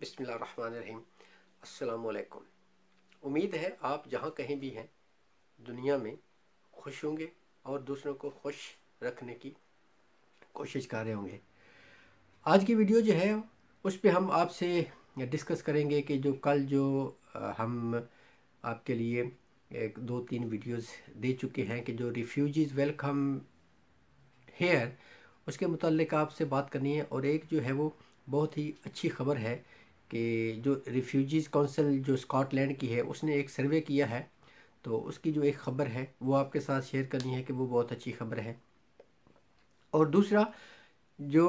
बिसमीम उम्मीद है आप जहाँ कहीं भी हैं दुनिया में खुश होंगे और दूसरों को खुश रखने की कोशिश कर रहे होंगे आज की वीडियो जो है उस पर हम आपसे डिस्कस करेंगे कि जो कल जो हम आपके लिए एक दो तीन वीडियोस दे चुके हैं कि जो रिफ्यूजीज़ वेलकम हेयर उसके मतलब आपसे बात करनी है और एक जो है वो बहुत ही अच्छी खबर है कि जो रिफ्यूजीज़ काउंसिल जो स्कॉटलैंड की है उसने एक सर्वे किया है तो उसकी जो एक ख़बर है वो आपके साथ शेयर करनी है कि वो बहुत अच्छी खबर है और दूसरा जो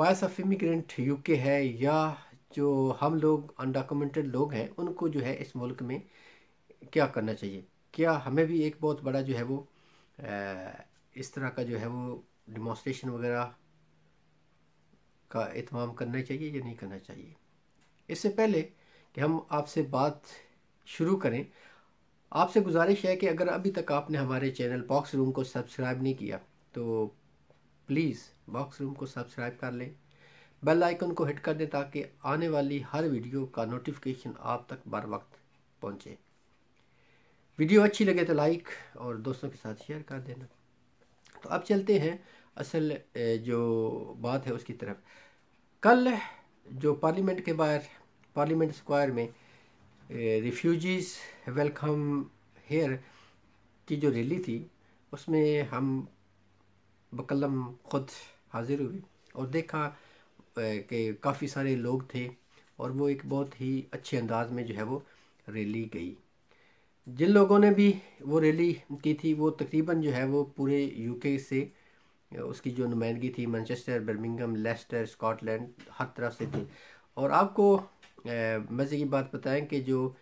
वॉइस ऑफ इमिग्रेंट यूके है या जो हम लोग अनडॉक्यूमेंटेड लोग हैं उनको जो है इस मुल्क में क्या करना चाहिए क्या हमें भी एक बहुत बड़ा जो है वो इस तरह का जो है वो डिमॉन्स्ट्रेशन वगैरह का अहतमाम करना चाहिए या नहीं करना चाहिए इससे पहले कि हम आपसे बात शुरू करें आपसे गुजारिश है कि अगर अभी तक आपने हमारे चैनल बॉक्स रूम को सब्सक्राइब नहीं किया तो प्लीज़ बॉक्स रूम को सब्सक्राइब कर लें बेल आइकन को हिट कर दें ताकि आने वाली हर वीडियो का नोटिफिकेशन आप तक बर वक्त पहुँचे वीडियो अच्छी लगे तो लाइक और दोस्तों के साथ शेयर कर देना तो अब चलते हैं असल जो बात है उसकी तरफ कल जो पार्लियामेंट के बाहर पार्लियामेंट स्क्वायर में रिफ्यूजीज़ वेलकम हेयर की जो रैली थी उसमें हम बकलम ख़ुद हाजिर हुए और देखा कि काफ़ी सारे लोग थे और वो एक बहुत ही अच्छे अंदाज में जो है वो रैली गई जिन लोगों ने भी वो रैली की थी वो तकरीबन जो है वो पूरे यूके से उसकी जो नुमाइंदगी थी मैनचेस्टर बर्मिंगम लेस्टर स्कॉटलैंड हर तरफ से थी और आपको मज़े की बात बताएं कि जो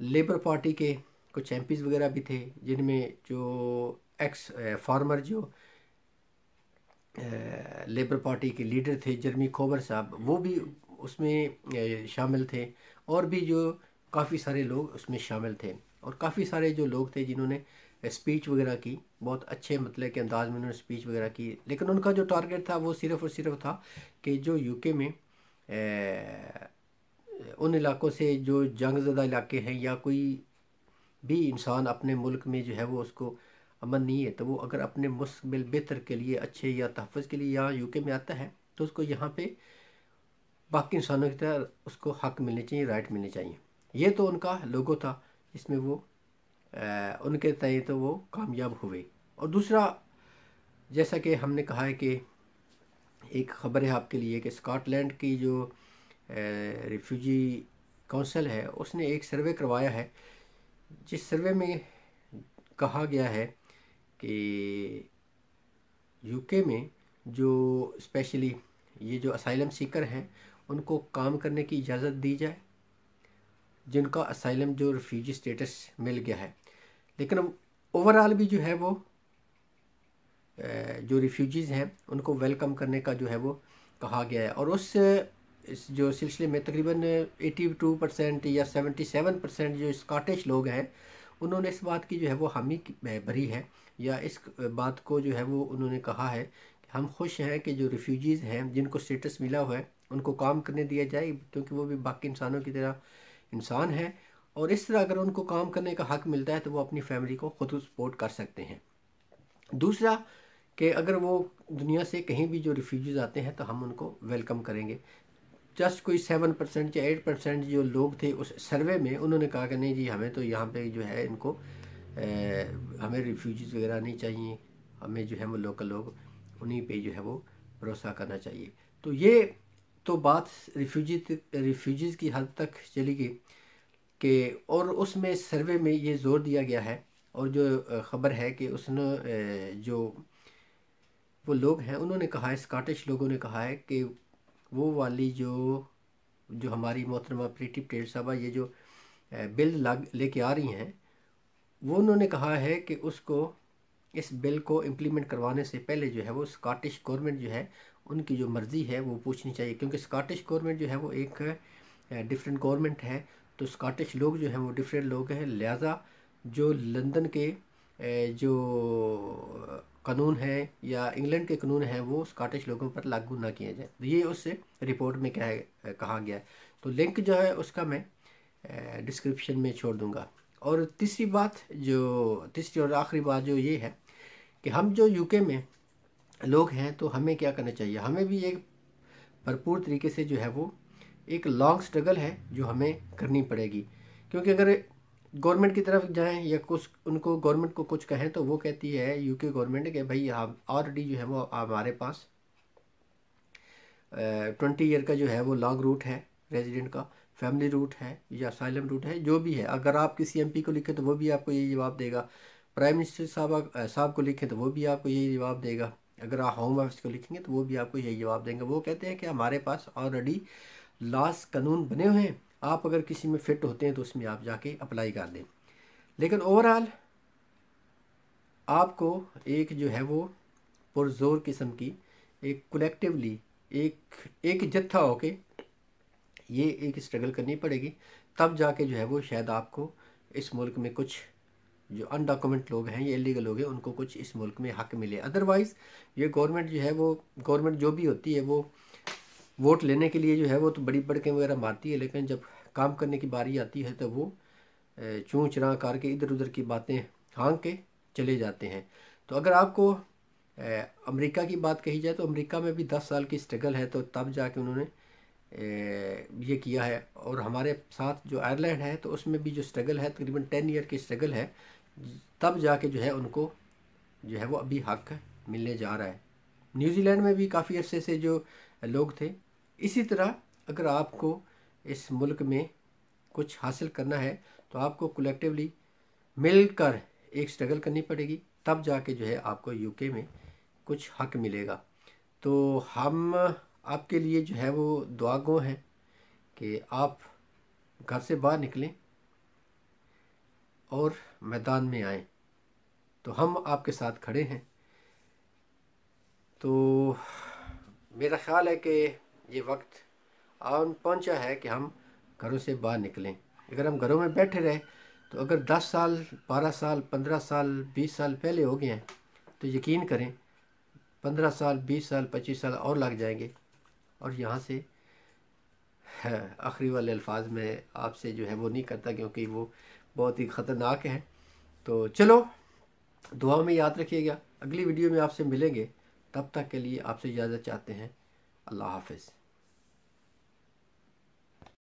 लेबर पार्टी के कुछ एम वगैरह भी थे जिनमें जो एक्स फार्मर जो लेबर पार्टी के लीडर थे जर्मी खोबर साहब वो भी उसमें शामिल थे और भी जो काफ़ी सारे लोग उसमें शामिल थे और काफ़ी सारे जो लोग थे जिन्होंने स्पीच वगैरह की बहुत अच्छे मतलब के अंदाज में उन्होंने स्पीच वगैरह की लेकिन उनका जो टारगेट था वो सिर्फ़ और सिर्फ था कि जो यूके में ए, उन इलाकों से जो जंग ज़दा इलाके हैं या कोई भी इंसान अपने मुल्क में जो है वो उसको अमन नहीं है तो वो अगर अपने मुस्तबिल बेहतर के लिए अच्छे या तहफ़ के लिए यहाँ यूके में आता है तो उसको यहाँ पे बाकी इंसानों की तरह उसको हक मिलने चाहिए राइट मिलने चाहिए ये तो उनका लोगो था इसमें वो उनके तय तो वो कामयाब हुए और दूसरा जैसा कि हमने कहा है कि एक ख़बर है आपके लिए कि स्कॉटलैंड की जो रिफ्यूजी काउंसिल है उसने एक सर्वे करवाया है जिस सर्वे में कहा गया है कि यूके में जो स्पेशली ये जो असाइलम सीकर हैं उनको काम करने की इजाज़त दी जाए जिनका असाइलम जो रिफ्यूजी स्टेटस मिल गया है लेकिन ओवरऑल भी जो है वो जो रिफ्यूजीज़ हैं उनको वेलकम करने का जो है वो कहा गया है और उस इस जो सिलसिले में तकरीबन 82 परसेंट या 77 परसेंट जो स्काटिश लोग हैं उन्होंने इस बात की जो है वो हामी भरी है या इस बात को जो है वो उन्होंने कहा है कि हम खुश हैं कि जो रिफ्यूजीज़ हैं जिनको स्टेटस मिला हुआ है उनको काम करने दिया जाए क्योंकि वो भी बाकी इंसानों की तरह इंसान हैं और इस तरह अगर उनको काम करने का हक मिलता है तो वो अपनी फैमिली को खुद सपोर्ट कर सकते हैं दूसरा कि अगर वो दुनिया से कहीं भी जो रिफ्यूज़ आते हैं तो हम उनको वेलकम करेंगे जस्ट कोई सेवन परसेंट या एट परसेंट जो लोग थे उस सर्वे में उन्होंने कहा कि नहीं जी हमें तो यहाँ पे जो है इनको ए, हमें रिफ्यूज़ वगैरह नहीं चाहिए हमें जो है वो लोकल लोग उन्हीं पे जो है वो भरोसा करना चाहिए तो ये तो बात रिफ्यूजी रिफ्यूज़ की हद तक चली गई कि और उसमें सर्वे में ये ज़ोर दिया गया है और जो ख़बर है कि उसने जो वो लोग हैं उन्होंने कहा है स्काटिश लोगों ने कहा है कि वो वाली जो जो हमारी मोहतरमा प्रीटी पटेल साहबा ये जो बिल ले लेके आ रही हैं वो उन्होंने कहा है कि उसको इस बिल को इम्प्लीमेंट करवाने से पहले जो है वो स्काटिश गवर्नमेंट जो है उनकी जो मर्ज़ी है वो पूछनी चाहिए क्योंकि स्काटिश गवर्नमेंट जो है वो एक डिफरेंट गवर्नमेंट है तो स्कॉटिश लोग जो हैं वो डिफरेंट लोग हैं लिहाजा जो लंदन के जो कानून हैं या इंग्लैंड के कानून हैं वो स्कॉटिश लोगों पर लागू ना किए जाए तो ये उस रिपोर्ट में क्या है कहा गया है तो लिंक जो है उसका मैं डिस्क्रिप्शन में छोड़ दूँगा और तीसरी बात जो तीसरी और आखिरी बात जो ये है कि हम जो यूके में लोग हैं तो हमें क्या करना चाहिए हमें भी एक भरपूर तरीके से जो है वो एक लॉन्ग स्ट्रगल है जो हमें करनी पड़ेगी क्योंकि अगर गवर्नमेंट की तरफ जाएं या कुछ उनको गवर्नमेंट को कुछ कहें तो वो कहती है यूके गवर्नमेंट के भाई हम ऑलरेडी जो है वो हमारे पास ट्वेंटी ईयर का जो है वो लॉन्ग रूट है रेजिडेंट का फैमिली रूट है या साइलम रूट है जो भी है अगर आप किसी एम को लिखें तो वो भी आपको यही जवाब देगा प्राइम मिनिस्टर साहब साहब को लिखें तो वो भी आपको यही जवाब देगा अगर आप होम ऑफिस को लिखेंगे तो वो भी आपको यही जवाब देंगे वो कहते हैं कि हमारे पास ऑलरेडी लास कानून बने हुए हैं आप अगर किसी में फिट होते हैं तो उसमें आप जाके अप्लाई कर दें लेकिन ओवरऑल आपको एक जो है वो पुरजोर किस्म की एक कलेक्टिवली एक एक जत्था होके ये एक स्ट्रगल करनी पड़ेगी तब जाके जो है वो शायद आपको इस मुल्क में कुछ जो अनडॉक्यूमेंट लोग हैं ये इलीगल लोग हैं उनको कुछ इस मुल्क में हक मिले अदरवाइज़ ये गवर्नमेंट जो है वो गवर्नमेंट जो भी होती है वो वोट लेने के लिए जो है वो तो बड़ी बड़कें वगैरह मारती है लेकिन जब काम करने की बारी आती है तो वो चूँ चरा कार के इधर उधर की बातें हाँग के चले जाते हैं तो अगर आपको अमेरिका की बात कही जाए तो अमेरिका में भी दस साल की स्ट्रगल है तो तब जाके उन्होंने ये किया है और हमारे साथ जो आयरलैंड है तो उसमें भी जो स्ट्रगल है तकरीबन टेन ईयर की स्ट्रगल है तब जाके जो है उनको जो है वो अभी हक मिलने जा रहा है न्यूजीलैंड में भी काफ़ी अरसे से जो लोग थे इसी तरह अगर आपको इस मुल्क में कुछ हासिल करना है तो आपको कलेक्टिवली मिलकर एक स्ट्रगल करनी पड़ेगी तब जाके जो है आपको यूके में कुछ हक मिलेगा तो हम आपके लिए जो है वो दुआगो हैं कि आप घर से बाहर निकलें और मैदान में आएं तो हम आपके साथ खड़े हैं तो मेरा ख्याल है कि ये वक्त आन पहुंचा है कि हम घरों से बाहर निकलें अगर हम घरों में बैठे रहे तो अगर 10 साल 12 साल 15 साल 20 साल पहले हो गए हैं तो यकीन करें 15 साल 20 साल 25 साल और लग जाएंगे और यहाँ से आखिरी वाले अल्फाज में आपसे जो है वो नहीं करता क्योंकि वो बहुत ही ख़तरनाक है तो चलो दुआ में याद रखिएगा अगली वीडियो में आपसे मिलेंगे तब तक के लिए आपसे इजाज़त चाहते हैं अल्लाह हाफिज़